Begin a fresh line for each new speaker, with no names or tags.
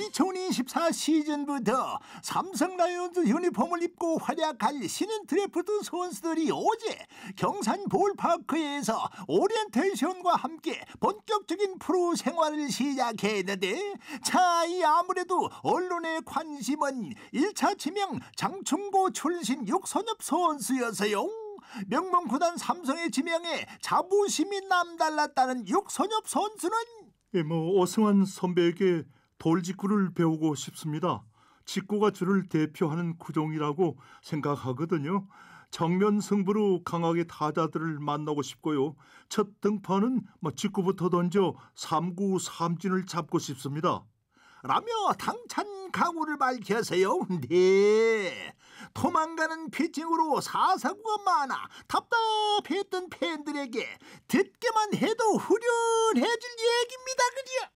2024 시즌부터 삼성 라이온즈 유니폼을 입고 활약할 신인 드래프트 선수들이 어제 경산 볼파크에서 오리엔테이션과 함께 본격적인 프로 생활을 시작했는데 자, 이 아무래도 언론의 관심은 1차 지명 장충고 출신 육선엽 선수여서요. 명문 구단 삼성의 지명에 자부심이 남달랐다는 육선엽 선수는
예, 뭐 어승환 선배에게 돌직구를 배우고 싶습니다. 직구가 주를 대표하는 구종이라고 생각하거든요. 정면 승부로 강하게 타자들을 만나고 싶고요. 첫 등판은 뭐 직구부터 던져 3구
3진을 잡고 싶습니다. 라며 당찬 강우를 밝혀세요. 네. 도망가는 피칭으로 사사구가 많아 답답했던 팬들에게 듣기만 해도 후련해질